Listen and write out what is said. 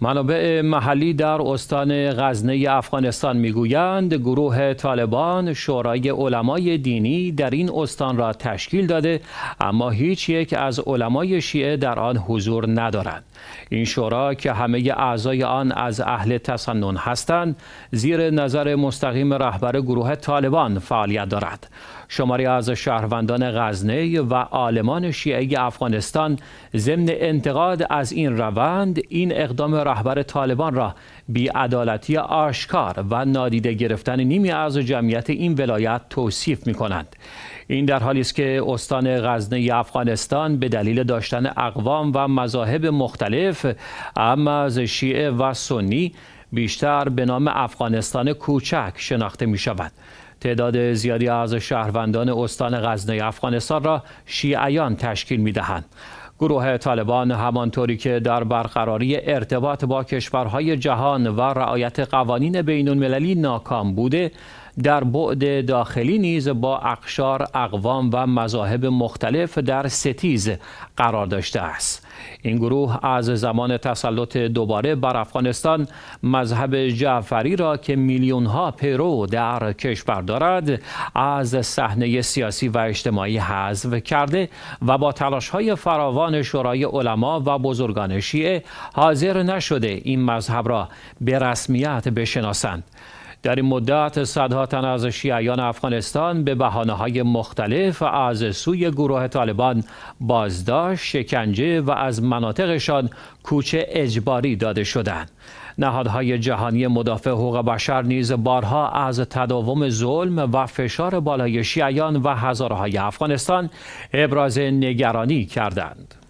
منابع محلی در استان غزنه افغانستان میگویند گروه طالبان شورای علمای دینی در این استان را تشکیل داده اما هیچ یک از علمای شیعه در آن حضور ندارند این شورا که همه اعضای آن از اهل تسنن هستند زیر نظر مستقیم رهبر گروه طالبان فعالیت دارد شماری از شهروندان غزنه و عالمان شیعه افغانستان ضمن انتقاد از این روند این اقدام رهبر طالبان را بیعدالتی آشکار و نادیده گرفتن نیمی از جمعیت این ولایت توصیف می کنند. این در حالی است که استان غزنه افغانستان به دلیل داشتن اقوام و مذاهب مختلف اما از شیعه و سنی بیشتر به نام افغانستان کوچک شناخته می شود. تعداد زیادی از شهروندان استان غزنه افغانستان را شیعیان تشکیل می دهند. گروه طالبان همانطوری که در برقراری ارتباط با کشورهای جهان و رعایت قوانین بین المللی ناکام بوده در بعد داخلی نیز با اقشار، اقوام و مذاهب مختلف در ستیز قرار داشته است. این گروه از زمان تسلط دوباره بر افغانستان مذهب جعفری را که میلیونها ها پیرو در کشور دارد از صحنه سیاسی و اجتماعی حذف کرده و با تلاش های فراوان شورای علما و بزرگان شیعه حاضر نشده این مذهب را به رسمیت بشناسند در این مدت صدها تن از شیعیان افغانستان به بحانه های مختلف از سوی گروه طالبان بازداشت، شکنجه و از مناطقشان کوچه اجباری داده شدند. نهادهای جهانی مدافع حقوق بشر نیز بارها از تداوم ظلم و فشار بالای شیعیان و هزارهای افغانستان ابراز نگرانی کردند.